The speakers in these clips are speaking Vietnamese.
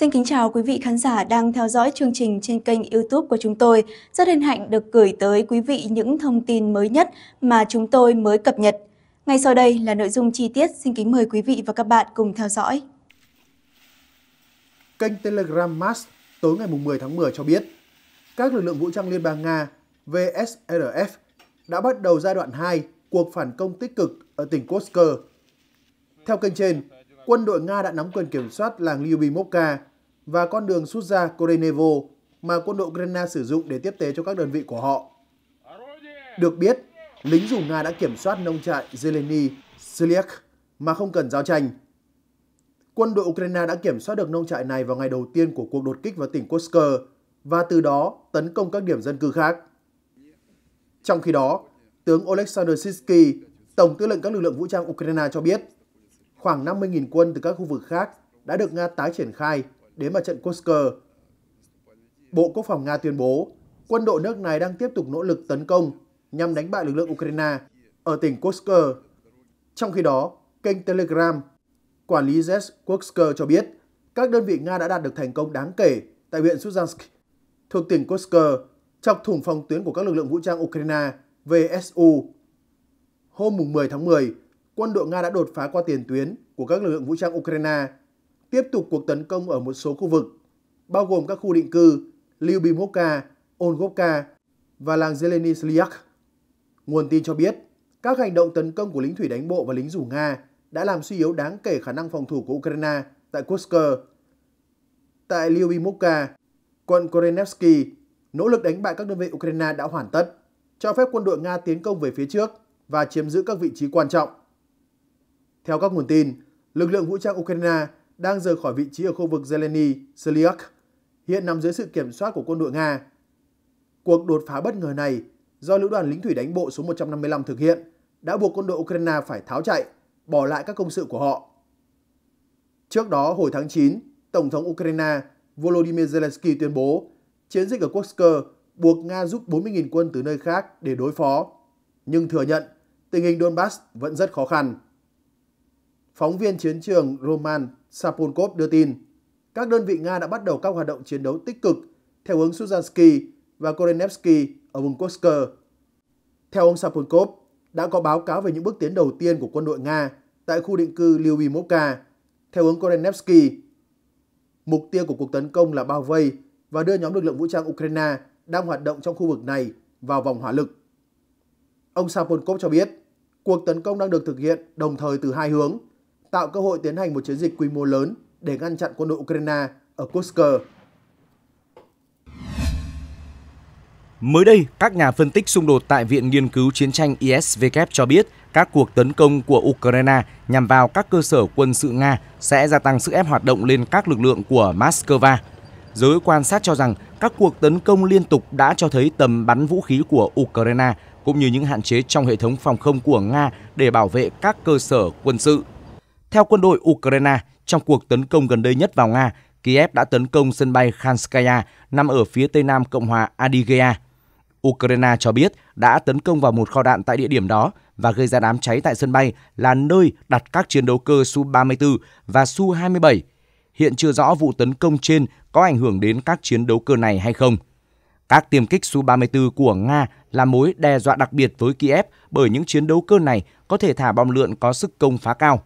Xin kính chào quý vị khán giả đang theo dõi chương trình trên kênh YouTube của chúng tôi. Rất hân hạnh được gửi tới quý vị những thông tin mới nhất mà chúng tôi mới cập nhật. Ngay sau đây là nội dung chi tiết, xin kính mời quý vị và các bạn cùng theo dõi. Kênh Telegram Mass tối ngày 10 tháng 10 cho biết, các lực lượng vũ trang Liên bang Nga VSRF đã bắt đầu giai đoạn 2 cuộc phản công tích cực ở tỉnh Kursk. Theo kênh trên, quân đội Nga đã nắm quyền kiểm soát làng Lyubimovka và con đường sút ra Korenevo mà quân đội Ukraine sử dụng để tiếp tế cho các đơn vị của họ. Được biết, lính dù Nga đã kiểm soát nông trại Zeleny Sliak mà không cần giao tranh. Quân đội Ukraine đã kiểm soát được nông trại này vào ngày đầu tiên của cuộc đột kích vào tỉnh Kursk và từ đó tấn công các điểm dân cư khác. Trong khi đó, tướng Oleksandr Sisky, Tổng tư lệnh các lực lượng vũ trang Ukraine cho biết, khoảng 50.000 quân từ các khu vực khác đã được Nga tái triển khai đến mặt trận Kursk. Bộ Quốc phòng Nga tuyên bố quân đội nước này đang tiếp tục nỗ lực tấn công nhằm đánh bại lực lượng Ukraine ở tỉnh Kursk. Trong khi đó, kênh Telegram, quản lý Zes Kursk cho biết các đơn vị Nga đã đạt được thành công đáng kể tại huyện Suzansk thuộc tỉnh Kursk chọc thủng phòng tuyến của các lực lượng vũ trang Ukraine về Hôm 10 tháng 10, quân đội Nga đã đột phá qua tiền tuyến của các lực lượng vũ trang Ukraine, tiếp tục cuộc tấn công ở một số khu vực, bao gồm các khu định cư Lyubimovka, Olgovka và làng Zeleny Slyak. Nguồn tin cho biết, các hành động tấn công của lính thủy đánh bộ và lính dù Nga đã làm suy yếu đáng kể khả năng phòng thủ của Ukraine tại Kursk. Tại Lyubimovka, quận Korenevsky, nỗ lực đánh bại các đơn vị Ukraine đã hoàn tất, cho phép quân đội Nga tiến công về phía trước và chiếm giữ các vị trí quan trọng. Theo các nguồn tin, lực lượng vũ trang Ukraine đang rời khỏi vị trí ở khu vực Zeleny, Selyak, hiện nằm dưới sự kiểm soát của quân đội Nga. Cuộc đột phá bất ngờ này do lữ đoàn lính thủy đánh bộ số 155 thực hiện đã buộc quân đội Ukraine phải tháo chạy, bỏ lại các công sự của họ. Trước đó, hồi tháng 9, Tổng thống Ukraine Volodymyr Zelensky tuyên bố chiến dịch ở Kursk buộc Nga rút 40.000 quân từ nơi khác để đối phó, nhưng thừa nhận tình hình Donbass vẫn rất khó khăn. Phóng viên chiến trường Roman Sapunkov đưa tin, các đơn vị Nga đã bắt đầu các hoạt động chiến đấu tích cực theo hướng Suzansky và Korenevsky ở vùng Kursk. Theo ông Sapunkov, đã có báo cáo về những bước tiến đầu tiên của quân đội Nga tại khu định cư Lyubimovka theo hướng Korenevsky. Mục tiêu của cuộc tấn công là bao vây và đưa nhóm lực lượng vũ trang Ukraine đang hoạt động trong khu vực này vào vòng hỏa lực. Ông Sapunkov cho biết, cuộc tấn công đang được thực hiện đồng thời từ hai hướng – tạo cơ hội tiến hành một chiến dịch quy mô lớn để ngăn chặn quân đội Ukraine ở Kursk. Mới đây, các nhà phân tích xung đột tại Viện Nghiên cứu Chiến tranh ISW cho biết các cuộc tấn công của Ukraine nhằm vào các cơ sở quân sự Nga sẽ gia tăng sức ép hoạt động lên các lực lượng của Moscow. Giới quan sát cho rằng các cuộc tấn công liên tục đã cho thấy tầm bắn vũ khí của Ukraine cũng như những hạn chế trong hệ thống phòng không của Nga để bảo vệ các cơ sở quân sự. Theo quân đội Ukraine, trong cuộc tấn công gần đây nhất vào Nga, Kiev đã tấn công sân bay Khanskaya nằm ở phía tây nam Cộng hòa Adygea. Ukraine cho biết đã tấn công vào một kho đạn tại địa điểm đó và gây ra đám cháy tại sân bay là nơi đặt các chiến đấu cơ Su-34 và Su-27. Hiện chưa rõ vụ tấn công trên có ảnh hưởng đến các chiến đấu cơ này hay không. Các tiêm kích Su-34 của Nga là mối đe dọa đặc biệt với Kiev bởi những chiến đấu cơ này có thể thả bom lượn có sức công phá cao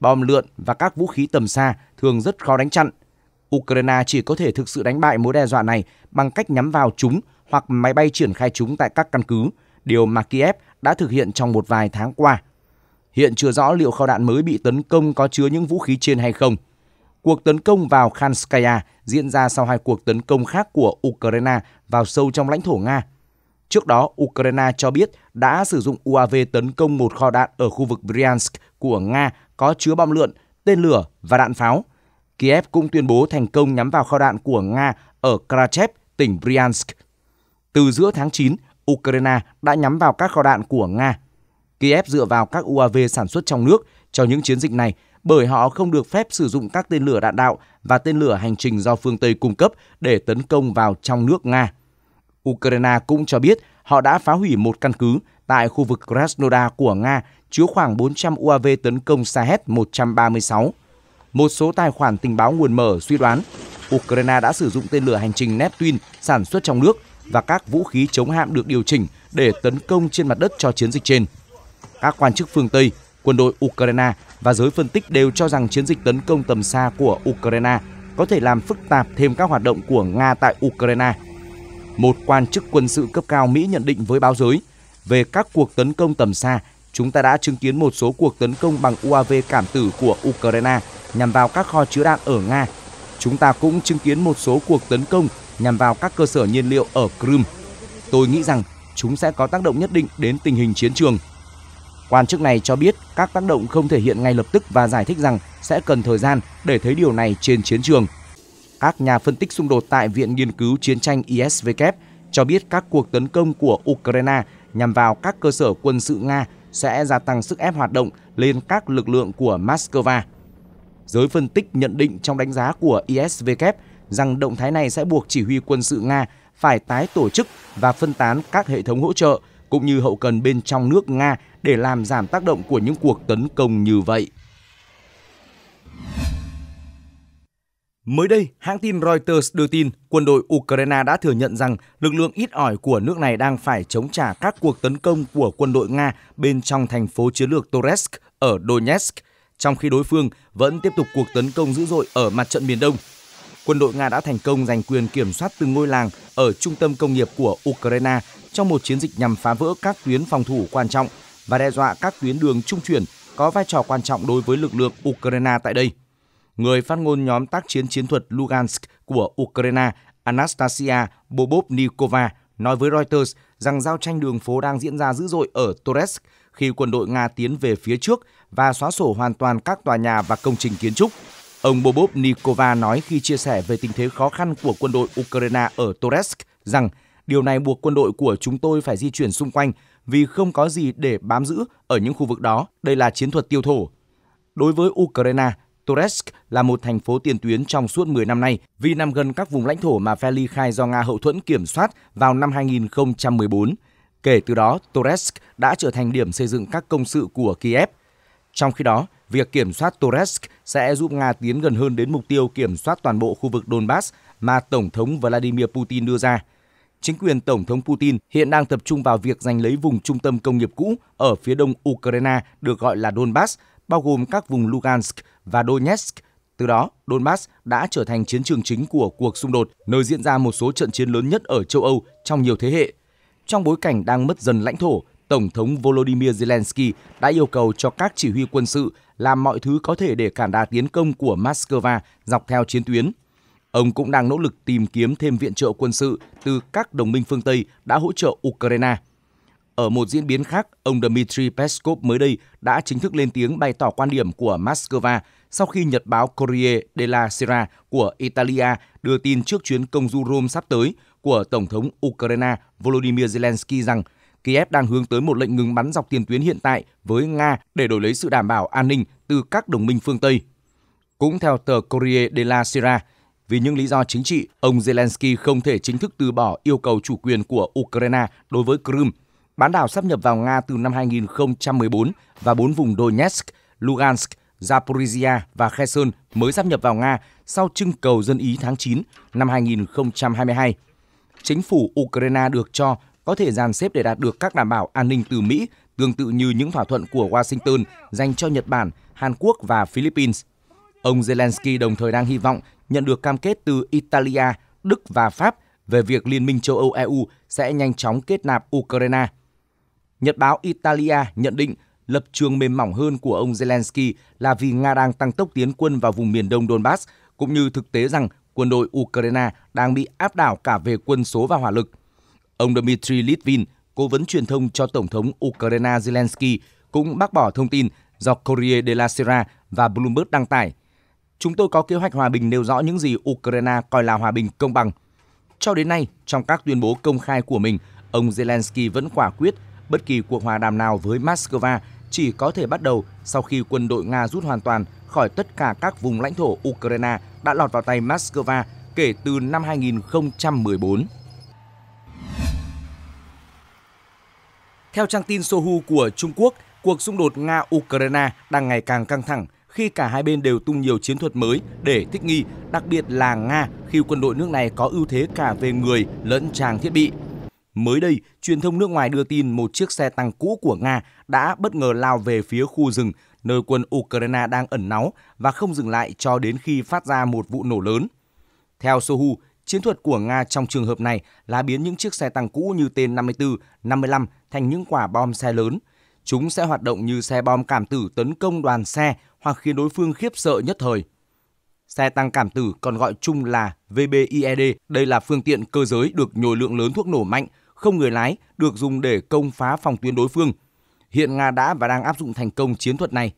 bom lượn và các vũ khí tầm xa thường rất khó đánh chặn. Ukraine chỉ có thể thực sự đánh bại mối đe dọa này bằng cách nhắm vào chúng hoặc máy bay triển khai chúng tại các căn cứ, điều mà Kiev đã thực hiện trong một vài tháng qua. Hiện chưa rõ liệu kho đạn mới bị tấn công có chứa những vũ khí trên hay không. Cuộc tấn công vào Khanskaya diễn ra sau hai cuộc tấn công khác của Ukraine vào sâu trong lãnh thổ Nga – Trước đó, Ukraine cho biết đã sử dụng UAV tấn công một kho đạn ở khu vực Bryansk của Nga có chứa bom lượn, tên lửa và đạn pháo. Kiev cũng tuyên bố thành công nhắm vào kho đạn của Nga ở Krachev, tỉnh Bryansk. Từ giữa tháng 9, Ukraine đã nhắm vào các kho đạn của Nga. Kiev dựa vào các UAV sản xuất trong nước cho những chiến dịch này bởi họ không được phép sử dụng các tên lửa đạn đạo và tên lửa hành trình do phương Tây cung cấp để tấn công vào trong nước Nga. Ukraine cũng cho biết họ đã phá hủy một căn cứ tại khu vực Krasnodar của Nga chứa khoảng 400 UAV tấn công Sahet-136. Một số tài khoản tình báo nguồn mở suy đoán Ukraine đã sử dụng tên lửa hành trình Neptune sản xuất trong nước và các vũ khí chống hạm được điều chỉnh để tấn công trên mặt đất cho chiến dịch trên. Các quan chức phương Tây, quân đội Ukraine và giới phân tích đều cho rằng chiến dịch tấn công tầm xa của Ukraine có thể làm phức tạp thêm các hoạt động của Nga tại Ukraine – một quan chức quân sự cấp cao Mỹ nhận định với báo giới về các cuộc tấn công tầm xa, chúng ta đã chứng kiến một số cuộc tấn công bằng UAV cảm tử của Ukraine nhằm vào các kho chứa đạn ở Nga. Chúng ta cũng chứng kiến một số cuộc tấn công nhằm vào các cơ sở nhiên liệu ở Crimea. Tôi nghĩ rằng chúng sẽ có tác động nhất định đến tình hình chiến trường. Quan chức này cho biết các tác động không thể hiện ngay lập tức và giải thích rằng sẽ cần thời gian để thấy điều này trên chiến trường. Các nhà phân tích xung đột tại Viện Nghiên cứu Chiến tranh ISW cho biết các cuộc tấn công của Ukraine nhằm vào các cơ sở quân sự Nga sẽ gia tăng sức ép hoạt động lên các lực lượng của Moscow. Giới phân tích nhận định trong đánh giá của ISW rằng động thái này sẽ buộc chỉ huy quân sự Nga phải tái tổ chức và phân tán các hệ thống hỗ trợ cũng như hậu cần bên trong nước Nga để làm giảm tác động của những cuộc tấn công như vậy. Mới đây, hãng tin Reuters đưa tin quân đội Ukraine đã thừa nhận rằng lực lượng ít ỏi của nước này đang phải chống trả các cuộc tấn công của quân đội Nga bên trong thành phố chiến lược Toretsk ở Donetsk, trong khi đối phương vẫn tiếp tục cuộc tấn công dữ dội ở mặt trận miền Đông. Quân đội Nga đã thành công giành quyền kiểm soát từng ngôi làng ở trung tâm công nghiệp của Ukraine trong một chiến dịch nhằm phá vỡ các tuyến phòng thủ quan trọng và đe dọa các tuyến đường trung chuyển có vai trò quan trọng đối với lực lượng Ukraine tại đây người phát ngôn nhóm tác chiến chiến thuật Lugansk của Ukraine Anastasia Bobovnikova nói với Reuters rằng giao tranh đường phố đang diễn ra dữ dội ở Torres khi quân đội Nga tiến về phía trước và xóa sổ hoàn toàn các tòa nhà và công trình kiến trúc. Ông Bobovnikova nói khi chia sẻ về tình thế khó khăn của quân đội Ukraine ở Torres rằng điều này buộc quân đội của chúng tôi phải di chuyển xung quanh vì không có gì để bám giữ ở những khu vực đó. Đây là chiến thuật tiêu thổ. Đối với Ukraine, Toretsk là một thành phố tiền tuyến trong suốt 10 năm nay vì nằm gần các vùng lãnh thổ mà phe ly khai do Nga hậu thuẫn kiểm soát vào năm 2014. Kể từ đó, Toretsk đã trở thành điểm xây dựng các công sự của Kiev. Trong khi đó, việc kiểm soát Toretsk sẽ giúp Nga tiến gần hơn đến mục tiêu kiểm soát toàn bộ khu vực Donbass mà Tổng thống Vladimir Putin đưa ra. Chính quyền Tổng thống Putin hiện đang tập trung vào việc giành lấy vùng trung tâm công nghiệp cũ ở phía đông Ukraine được gọi là Donbass bao gồm các vùng Lugansk và Donetsk. Từ đó, Donbass đã trở thành chiến trường chính của cuộc xung đột, nơi diễn ra một số trận chiến lớn nhất ở châu Âu trong nhiều thế hệ. Trong bối cảnh đang mất dần lãnh thổ, Tổng thống Volodymyr Zelensky đã yêu cầu cho các chỉ huy quân sự làm mọi thứ có thể để cản đà tiến công của Moscow dọc theo chiến tuyến. Ông cũng đang nỗ lực tìm kiếm thêm viện trợ quân sự từ các đồng minh phương Tây đã hỗ trợ Ukraine. Ở một diễn biến khác, ông Dmitry Peskov mới đây đã chính thức lên tiếng bày tỏ quan điểm của Moscow sau khi nhật báo Corriere della Sera của Italia đưa tin trước chuyến công du Rome sắp tới của Tổng thống Ukraine Volodymyr Zelensky rằng Kiev đang hướng tới một lệnh ngừng bắn dọc tiền tuyến hiện tại với Nga để đổi lấy sự đảm bảo an ninh từ các đồng minh phương Tây. Cũng theo tờ Corriere della Sera, vì những lý do chính trị, ông Zelensky không thể chính thức từ bỏ yêu cầu chủ quyền của Ukraine đối với Crimea Bán đảo sắp nhập vào Nga từ năm 2014 và bốn vùng Donetsk, Lugansk, Zaporizhia và Kherson mới sắp nhập vào Nga sau trưng cầu dân Ý tháng 9 năm 2022. Chính phủ Ukraine được cho có thể dàn xếp để đạt được các đảm bảo an ninh từ Mỹ tương tự như những thỏa thuận của Washington dành cho Nhật Bản, Hàn Quốc và Philippines. Ông Zelensky đồng thời đang hy vọng nhận được cam kết từ Italia, Đức và Pháp về việc Liên minh châu Âu EU sẽ nhanh chóng kết nạp Ukraine. Nhật báo Italia nhận định lập trường mềm mỏng hơn của ông Zelensky là vì Nga đang tăng tốc tiến quân vào vùng miền đông Donbass, cũng như thực tế rằng quân đội Ukraine đang bị áp đảo cả về quân số và hỏa lực. Ông Dmitry Litvin, cố vấn truyền thông cho Tổng thống Ukraine Zelensky, cũng bác bỏ thông tin do Corriere della Sera và Bloomberg đăng tải. Chúng tôi có kế hoạch hòa bình nêu rõ những gì Ukraine coi là hòa bình công bằng. Cho đến nay, trong các tuyên bố công khai của mình, ông Zelensky vẫn quả quyết Bất kỳ cuộc hòa đàm nào với Moscow chỉ có thể bắt đầu sau khi quân đội Nga rút hoàn toàn khỏi tất cả các vùng lãnh thổ Ukraine đã lọt vào tay Moscow kể từ năm 2014. Theo trang tin Sohu của Trung Quốc, cuộc xung đột Nga-Ukraine đang ngày càng căng thẳng khi cả hai bên đều tung nhiều chiến thuật mới để thích nghi, đặc biệt là Nga khi quân đội nước này có ưu thế cả về người lẫn trang thiết bị. Mới đây, truyền thông nước ngoài đưa tin một chiếc xe tăng cũ của Nga đã bất ngờ lao về phía khu rừng nơi quân Ukraine đang ẩn náu và không dừng lại cho đến khi phát ra một vụ nổ lớn. Theo Sohu, chiến thuật của Nga trong trường hợp này là biến những chiếc xe tăng cũ như T-54, 55 thành những quả bom xe lớn. Chúng sẽ hoạt động như xe bom cảm tử tấn công đoàn xe hoặc khiến đối phương khiếp sợ nhất thời. Xe tăng cảm tử còn gọi chung là VBIED, đây là phương tiện cơ giới được nhồi lượng lớn thuốc nổ mạnh, không người lái được dùng để công phá phòng tuyến đối phương. Hiện Nga đã và đang áp dụng thành công chiến thuật này.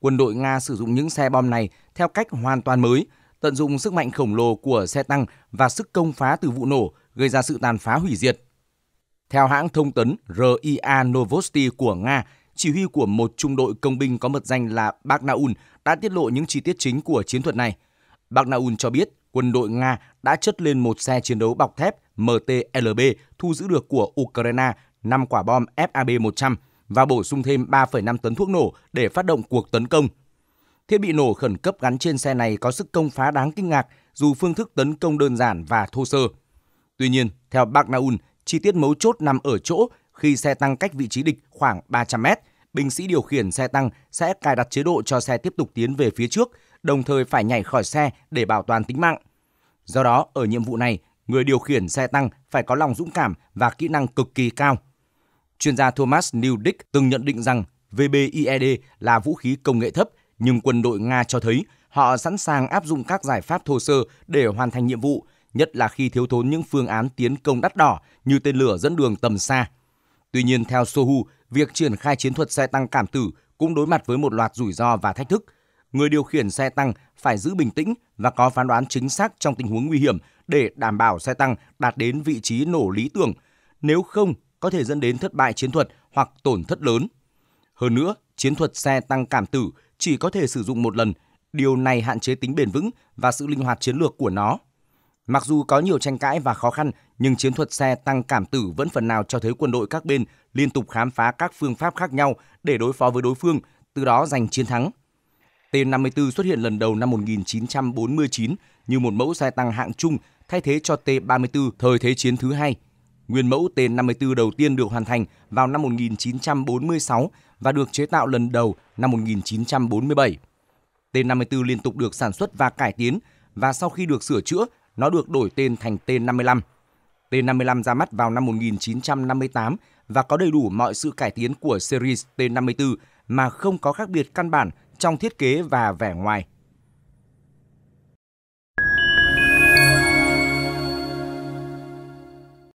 Quân đội Nga sử dụng những xe bom này theo cách hoàn toàn mới, tận dụng sức mạnh khổng lồ của xe tăng và sức công phá từ vụ nổ gây ra sự tàn phá hủy diệt. Theo hãng thông tấn RIA Novosti của Nga, chỉ huy của một trung đội công binh có mật danh là Bagnaun đã tiết lộ những chi tiết chính của chiến thuật này. Bagnaun cho biết quân đội Nga đã chất lên một xe chiến đấu bọc thép MTLB thu giữ được của Ukraine 5 quả bom FAB-100 và bổ sung thêm 3,5 tấn thuốc nổ để phát động cuộc tấn công. Thiết bị nổ khẩn cấp gắn trên xe này có sức công phá đáng kinh ngạc dù phương thức tấn công đơn giản và thô sơ. Tuy nhiên, theo Bác chi tiết mấu chốt nằm ở chỗ khi xe tăng cách vị trí địch khoảng 300 mét – binh sĩ điều khiển xe tăng sẽ cài đặt chế độ cho xe tiếp tục tiến về phía trước, đồng thời phải nhảy khỏi xe để bảo toàn tính mạng. Do đó, ở nhiệm vụ này, người điều khiển xe tăng phải có lòng dũng cảm và kỹ năng cực kỳ cao. Chuyên gia Thomas Newdick từng nhận định rằng VBIED là vũ khí công nghệ thấp, nhưng quân đội Nga cho thấy họ sẵn sàng áp dụng các giải pháp thô sơ để hoàn thành nhiệm vụ, nhất là khi thiếu thốn những phương án tiến công đắt đỏ như tên lửa dẫn đường tầm xa. Tuy nhiên, theo Sohu, việc triển khai chiến thuật xe tăng cảm tử cũng đối mặt với một loạt rủi ro và thách thức. Người điều khiển xe tăng phải giữ bình tĩnh và có phán đoán chính xác trong tình huống nguy hiểm để đảm bảo xe tăng đạt đến vị trí nổ lý tưởng, nếu không có thể dẫn đến thất bại chiến thuật hoặc tổn thất lớn. Hơn nữa, chiến thuật xe tăng cảm tử chỉ có thể sử dụng một lần, điều này hạn chế tính bền vững và sự linh hoạt chiến lược của nó. Mặc dù có nhiều tranh cãi và khó khăn, nhưng chiến thuật xe tăng cảm tử vẫn phần nào cho thấy quân đội các bên liên tục khám phá các phương pháp khác nhau để đối phó với đối phương, từ đó giành chiến thắng. T-54 xuất hiện lần đầu năm 1949 như một mẫu xe tăng hạng trung thay thế cho T-34 thời Thế chiến thứ hai. Nguyên mẫu T-54 đầu tiên được hoàn thành vào năm 1946 và được chế tạo lần đầu năm 1947. T-54 liên tục được sản xuất và cải tiến và sau khi được sửa chữa nó được đổi tên thành T-55. T-55 ra mắt vào năm 1958 và có đầy đủ mọi sự cải tiến của series T-54 mà không có khác biệt căn bản trong thiết kế và vẻ ngoài.